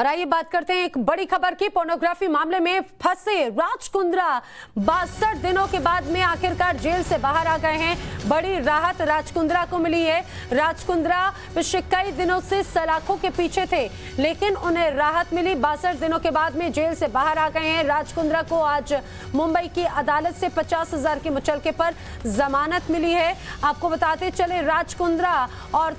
और आइए बात करते हैं एक बड़ी खबर की पोर्नोग्राफी मामले में फंसे राज कुंद्रा बासठ दिनों के बाद में आखिरकार जेल से बाहर आ गए हैं बड़ी राहत राजकुंद्रा को मिली है राजकुंद्रा पिछले कई दिनों से सलाखों के पीछे थे लेकिन उन्हें राहत मिली बासठ दिनों के बाद में जेल से बाहर आ गए हैं राजकुंद्रा को आज मुंबई की अदालत से पचास हजार के मुचलके पर जमानत मिली है आपको बताते चले राजकुंद्रा और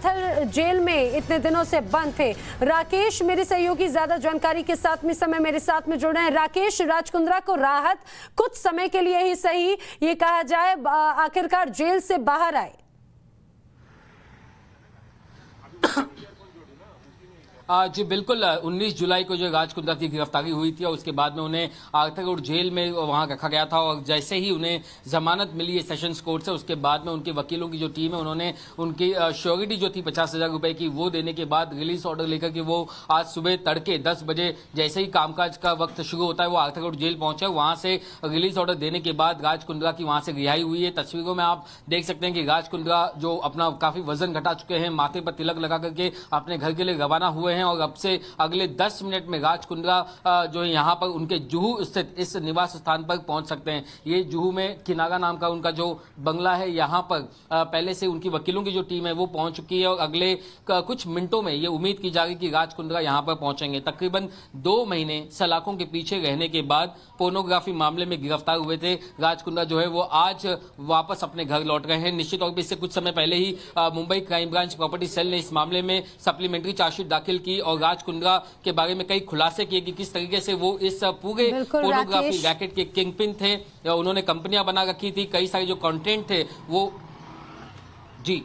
जेल में इतने दिनों से बंद थे राकेश मेरे सहयोगी ज्यादा जानकारी के साथ में समय मेरे साथ में जुड़े हैं राकेश राजकुंद्रा को राहत कुछ समय के लिए ही सही ये कहा जाए आखिरकार जेल से बाहर आए जी बिल्कुल 19 जुलाई को जो राज की गिरफ्तारी हुई थी और उसके बाद में उन्हें आगथरगढ़ जेल में वहां रखा गया था और जैसे ही उन्हें जमानत मिली है सेशंस कोर्ट से उसके बाद में उनके वकीलों की जो टीम है उन्होंने उनकी श्योरिटी जो थी पचास हजार रुपए की वो देने के बाद रिलीज ऑर्डर लेकर के वो आज सुबह तड़के दस बजे जैसे ही कामकाज का वक्त शुरू होता है वो आगथरगढ़ जेल पहुंचे वहां से रिलीज ऑर्डर देने के बाद राज कुंद्रा की वहां से रिहाई हुई है तस्वीरों में आप देख सकते हैं कि राज कुंद्रा जो अपना काफी वजन घटा चुके हैं माथे पर तिलक लगा करके अपने घर के लिए रवाना हुए हैं हैं और अब से अगले दस मिनट में राजकुंद्रा जो है यहाँ पर उनके जुहू स्थित इस निवास स्थान पर पहुंच सकते हैं ये जुहू में किनारा नाम का उनका जो बंगला है यहाँ पर पहले से उनकी वकीलों की जो टीम है वो पहुंच चुकी है और अगले कुछ मिनटों में ये उम्मीद की जा रही कि राज यहाँ पर पहुंचेंगे तकरीबन दो महीने सलाखों के पीछे रहने के बाद पोर्नोग्राफी मामले में गिरफ्तार हुए थे राजकुंद्रा जो है वो आज वापस अपने घर लौट गए हैं निश्चित तौर पर इससे कुछ समय पहले ही Mumbai crime branch property cell ने इस मामले में सप्लीमेंट्री चार्जशीट दाखिल की की और राज कुंद्रा के बारे में कई खुलासे किए कि किस तरीके से वो इस पूरे फोटोग्राफी रैकेट के किंग पिन थे या उन्होंने कंपनियां बना रखी थी कई सारे जो कंटेंट थे वो जी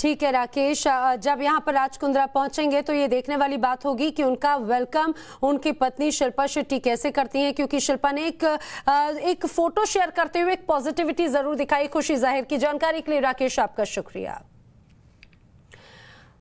ठीक है राकेश जब यहाँ पर राजकुंद्रा पहुंचेंगे तो ये देखने वाली बात होगी कि उनका वेलकम उनकी पत्नी शिल्पा शेट्टी कैसे करती हैं क्योंकि शिल्पा ने एक एक फोटो शेयर करते हुए एक पॉजिटिविटी जरूर दिखाई खुशी जाहिर की जानकारी के लिए राकेश आपका शुक्रिया